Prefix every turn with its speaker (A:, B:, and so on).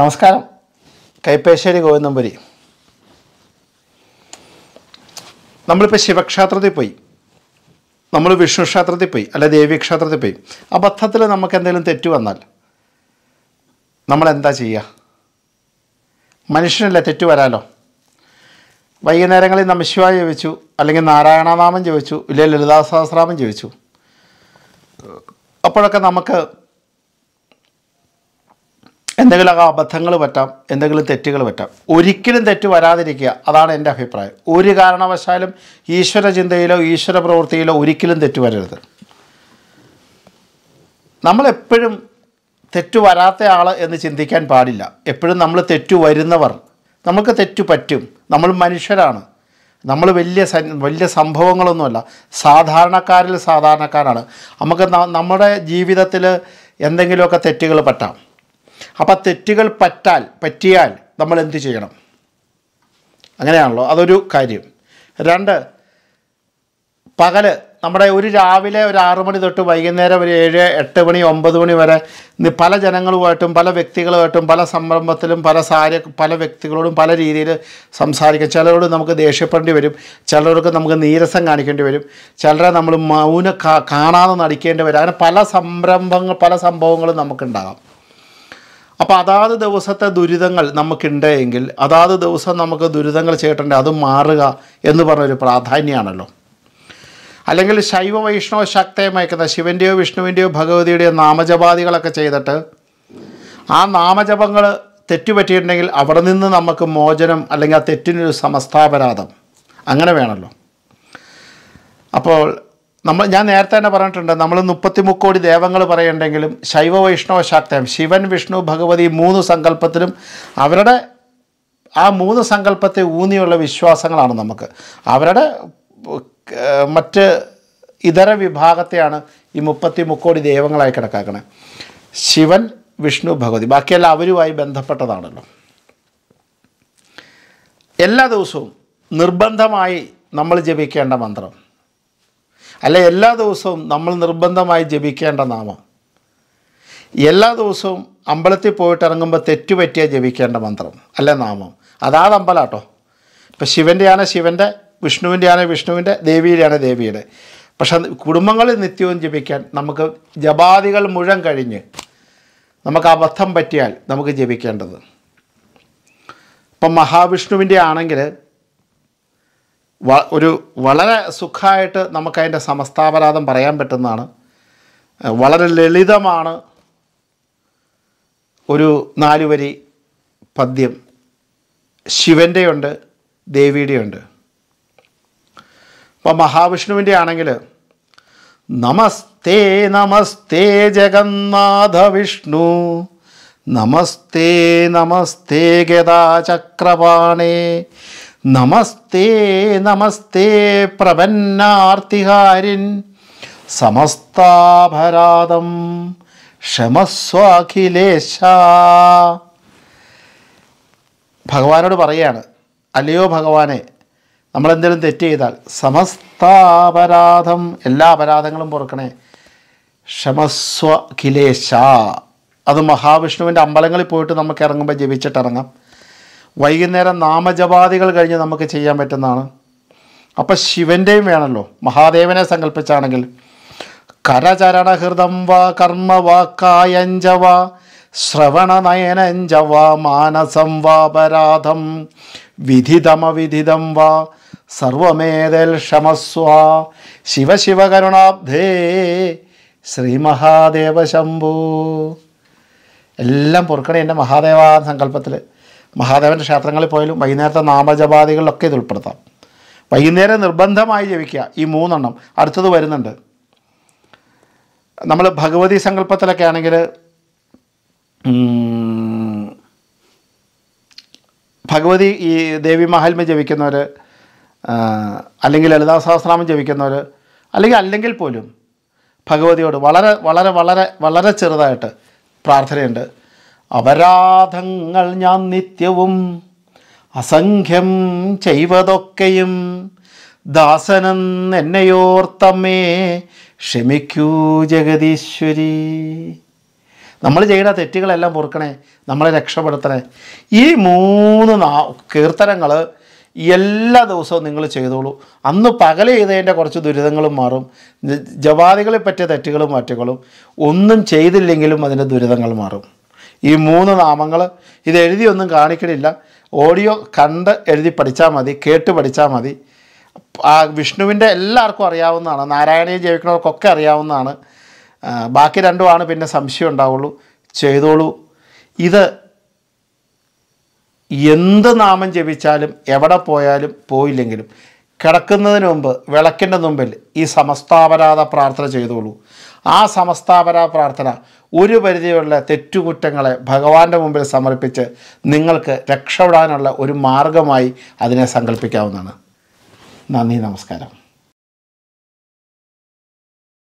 A: നമസ്കാരം കൈപ്പേശ്ശേരി ഗോവിന്ദമ്പുരി നമ്മളിപ്പോൾ ശിവക്ഷേത്രത്തിൽ പോയി നമ്മൾ വിഷ്ണു ക്ഷേത്രത്തിൽ പോയി അല്ലെ ദേവീക്ഷേത്രത്തിൽ ക്ഷേത്രത്തിൽ പോയി അബദ്ധത്തിൽ നമുക്ക് എന്തെങ്കിലും തെറ്റ് വന്നാൽ നമ്മളെന്താ ചെയ്യുക മനുഷ്യനല്ലേ തെറ്റ് വരാലോ വൈകുന്നേരങ്ങളിൽ നമശിവ ചോദിച്ചു അല്ലെങ്കിൽ നാരായണനാമം ചോദിച്ചു ഇല്ലെങ്കിൽ ലളിതാ സഹസ്രാമം ജപിച്ചു അപ്പോഴൊക്കെ നമുക്ക് എന്തെങ്കിലും അബദ്ധങ്ങൾ പറ്റാം എന്തെങ്കിലും തെറ്റുകൾ പറ്റാം ഒരിക്കലും തെറ്റ് വരാതിരിക്കുക അതാണ് എൻ്റെ അഭിപ്രായം ഒരു കാരണവശാലും ഈശ്വര ചിന്തയിലോ ഈശ്വര പ്രവൃത്തിയിലോ ഒരിക്കലും തെറ്റ് വരരുത് നമ്മളെപ്പോഴും തെറ്റ് വരാത്ത ആൾ എന്ന് ചിന്തിക്കാൻ പാടില്ല എപ്പോഴും നമ്മൾ തെറ്റു വരുന്നവർ നമുക്ക് തെറ്റു പറ്റും നമ്മൾ മനുഷ്യരാണ് നമ്മൾ വലിയ വലിയ സംഭവങ്ങളൊന്നുമല്ല സാധാരണക്കാരിൽ സാധാരണക്കാരാണ് നമുക്ക് നമ്മുടെ ജീവിതത്തിൽ എന്തെങ്കിലുമൊക്കെ തെറ്റുകൾ പറ്റാം അപ്പോൾ തെറ്റുകൾ പറ്റാൽ പറ്റിയാൽ നമ്മൾ എന്ത് ചെയ്യണം അങ്ങനെയാണല്ലോ അതൊരു കാര്യം രണ്ട് പകൽ നമ്മുടെ ഒരു രാവിലെ ഒരു ആറ് മണി തൊട്ട് വൈകുന്നേരം ഒരു ഏഴ് എട്ട് മണി ഒമ്പത് മണി വരെ പല ജനങ്ങളുമായിട്ടും പല വ്യക്തികളുമായിട്ടും പല സംരംഭത്തിലും പല സാരി പല വ്യക്തികളോടും പല രീതിയിൽ സംസാരിക്കും ചിലരോട് നമുക്ക് ദേഷ്യപ്പെടേണ്ടി വരും ചിലർക്ക് നമുക്ക് നീരസം കാണിക്കേണ്ടി വരും ചിലരെ നമ്മൾ മൗന കാണാതെ നടിക്കേണ്ടി വരും അങ്ങനെ പല സംരംഭങ്ങൾ പല സംഭവങ്ങളും നമുക്കുണ്ടാകാം അപ്പോൾ അതാത് ദിവസത്തെ ദുരിതങ്ങൾ നമുക്കുണ്ടെങ്കിൽ അതാത് ദിവസം നമുക്ക് ദുരിതങ്ങൾ ചെയ്യട്ടുണ്ട് അത് മാറുക എന്ന് പറഞ്ഞൊരു പ്രാധാന്യമാണല്ലോ അല്ലെങ്കിൽ ശൈവ വൈഷ്ണവ ശക്തമയക്കുന്ന ശിവൻ്റെയോ വിഷ്ണുവിൻ്റെയോ ഭഗവതിയുടെയോ നാമജപാദികളൊക്കെ ചെയ്തിട്ട് ആ നാമജപങ്ങൾ തെറ്റുപറ്റിയിട്ടുണ്ടെങ്കിൽ അവിടെ നിന്ന് നമുക്ക് മോചനം അല്ലെങ്കിൽ ആ തെറ്റിനൊരു സമസ്താപരാധം അങ്ങനെ വേണമല്ലോ അപ്പോൾ നമ്മൾ ഞാൻ നേരത്തെ തന്നെ പറഞ്ഞിട്ടുണ്ട് നമ്മൾ മുക്കോടി ദേവങ്ങൾ പറയണ്ടെങ്കിലും ശൈവ വൈഷ്ണവ ശാക്തയം ശിവൻ വിഷ്ണു ഭഗവതി മൂന്ന് സങ്കല്പത്തിലും അവരുടെ ആ മൂന്ന് സങ്കല്പത്തെ ഊന്നിയുള്ള വിശ്വാസങ്ങളാണ് നമുക്ക് അവരുടെ മറ്റ് ഇതര വിഭാഗത്തെയാണ് ഈ മുപ്പത്തി മുക്കോടി ദൈവങ്ങളായി കണക്കാക്കണേ ശിവൻ വിഷ്ണു ഭഗവതി ബാക്കിയെല്ലാം അവരുമായി ബന്ധപ്പെട്ടതാണല്ലോ എല്ലാ ദിവസവും നിർബന്ധമായി നമ്മൾ ജപിക്കേണ്ട മന്ത്രം അല്ല എല്ലാ ദിവസവും നമ്മൾ നിർബന്ധമായി ജപിക്കേണ്ട നാമം എല്ലാ ദിവസവും അമ്പലത്തിൽ പോയിട്ട് ഇറങ്ങുമ്പോൾ തെറ്റുപറ്റിയാൽ ജപിക്കേണ്ട മന്ത്രം അല്ല നാമം അതാണ് കേട്ടോ ഇപ്പം ശിവൻ്റെയാണ് ശിവൻ്റെ വിഷ്ണുവിൻ്റെയാണ് വിഷ്ണുവിൻ്റെ ദേവിയുടെയാണ് ദേവിയുടെ പക്ഷേ കുടുംബങ്ങളിൽ നിത്യവും ജപിക്കാൻ നമുക്ക് ജപാദികൾ മുഴം കഴിഞ്ഞ് നമുക്ക് അബദ്ധം പറ്റിയാൽ നമുക്ക് ജപിക്കേണ്ടത് ഇപ്പം മഹാവിഷ്ണുവിൻ്റെ ആണെങ്കിൽ ഒരു വളരെ സുഖമായിട്ട് നമുക്കതിൻ്റെ സമസ്താപരാധം പറയാൻ പറ്റുന്നതാണ് വളരെ ലളിതമാണ് ഒരു നാലുവരി പദ്യം ശിവൻ്റെയുണ്ട് ദേവിയുടെയുണ്ട് അപ്പോൾ മഹാവിഷ്ണുവിൻ്റെ ആണെങ്കിൽ നമസ്തേ നമസ്തേ ജഗന്നാഥ വിഷ്ണു നമസ്തേ നമസ്തേ ഗതാചക്രപാണേ നമസ്തേ നമസ്തേ പ്രപന്നാർത്തിഹാരിൻ സമസ്താഭരാതം ക്ഷമസ്വാഖിലേശ ഭഗവാനോട് പറയാണ് അല്ലയോ ഭഗവാനെ നമ്മളെന്തെങ്കിലും തെറ്റ് ചെയ്താൽ സമസ്താപരാധം എല്ലാ അപരാധങ്ങളും പൊറുക്കണേ ക്ഷമസ്വഖിലേശ അത് മഹാവിഷ്ണുവിൻ്റെ അമ്പലങ്ങളിൽ പോയിട്ട് നമുക്ക് ഇറങ്ങുമ്പോൾ ജപിച്ചിട്ടിറങ്ങാം വൈകുന്നേരം നാമജപാദികൾ കഴിഞ്ഞ് നമുക്ക് ചെയ്യാൻ പറ്റുന്നതാണ് അപ്പം ശിവൻ്റെയും വേണമല്ലോ മഹാദേവനെ സങ്കല്പിച്ചാണെങ്കിൽ കരചരണഹൃതം വാ കർമ്മ വാ കായഞ്ചവ ശ്രവണനയനഞ്ചവ മാനസം വാപരാധം വിധിതമവിധിതം വാ സർവമേതൽ ക്ഷമസ്വ ശിവശിവകരുണാബ്ധേ ശ്രീ മഹാദേവ ശംഭു എല്ലാം പൊറുക്കണേ എൻ്റെ മഹാദേവ സങ്കല്പത്തിൽ മഹാദേവൻ്റെ ക്ഷേത്രങ്ങളിൽ പോയാലും വൈകുന്നേരത്തെ നാമജപാതികളിലൊക്കെ ഇത് ഉൾപ്പെടുത്താം വൈകുന്നേരം നിർബന്ധമായി ജപിക്കുക ഈ മൂന്നെണ്ണം അടുത്തത് വരുന്നുണ്ട് നമ്മൾ ഭഗവതി സങ്കല്പത്തിലൊക്കെ ആണെങ്കിൽ ഭഗവതി ഈ ദേവി മഹാത്മ ജപിക്കുന്നവർ അല്ലെങ്കിൽ ലളിതാ സഹസ്രാമം ജപിക്കുന്നവർ അല്ലെങ്കിൽ അല്ലെങ്കിൽ പോലും ഭഗവതിയോട് വളരെ വളരെ വളരെ വളരെ ചെറുതായിട്ട് പ്രാർത്ഥനയുണ്ട് അപരാധങ്ങൾ ഞാൻ നിത്യവും അസംഖ്യം ചെയ്വതൊക്കെയും ദാസനൻ എന്നെയോർത്തമ്മേ ക്ഷമിക്കൂ ജഗതീശ്വരി നമ്മൾ ചെയ്യുന്ന തെറ്റുകളെല്ലാം പൊറുക്കണേ നമ്മളെ രക്ഷപ്പെടുത്തണേ ഈ മൂന്ന് നാ കീർത്തനങ്ങൾ എല്ലാ ദിവസവും നിങ്ങൾ ചെയ്തോളൂ അന്ന് പകൽ ചെയ്തതിൻ്റെ കുറച്ച് ദുരിതങ്ങളും മാറും ജവാദികളെ പറ്റിയ തെറ്റുകളും മാറ്റുകളും ഒന്നും ചെയ്തില്ലെങ്കിലും അതിൻ്റെ ദുരിതങ്ങൾ മാറും ഈ മൂന്ന് നാമങ്ങൾ ഇത് എഴുതിയൊന്നും കാണിക്കണില്ല ഓഡിയോ കണ്ട് എഴുതി പഠിച്ചാൽ മതി കേട്ട് പഠിച്ചാൽ മതി ആ വിഷ്ണുവിൻ്റെ എല്ലാവർക്കും അറിയാവുന്നതാണ് നാരായണീയ ജീവിക്കുന്നവർക്കൊക്കെ അറിയാവുന്നതാണ് ബാക്കി രണ്ടുമാണ് പിന്നെ സംശയം ഉണ്ടാവുള്ളൂ ചെയ്തോളൂ ഇത് എന്ത് നാമം ജപിച്ചാലും എവിടെ പോയാലും പോയില്ലെങ്കിലും കിടക്കുന്നതിന് മുമ്പ് വിളക്കിൻ്റെ മുമ്പിൽ ഈ സമസ്താപരാധ പ്രാർത്ഥന ചെയ്തോളൂ ആ സമസ്താപരാധ പ്രാർത്ഥന ഒരു പരിധിയുള്ള തെറ്റുകുറ്റങ്ങളെ ഭഗവാന്റെ മുമ്പിൽ സമർപ്പിച്ച് നിങ്ങൾക്ക് രക്ഷപ്പെടാനുള്ള ഒരു മാർഗമായി അതിനെ സങ്കല്പിക്കാവുന്നതാണ് നന്ദി നമസ്കാരം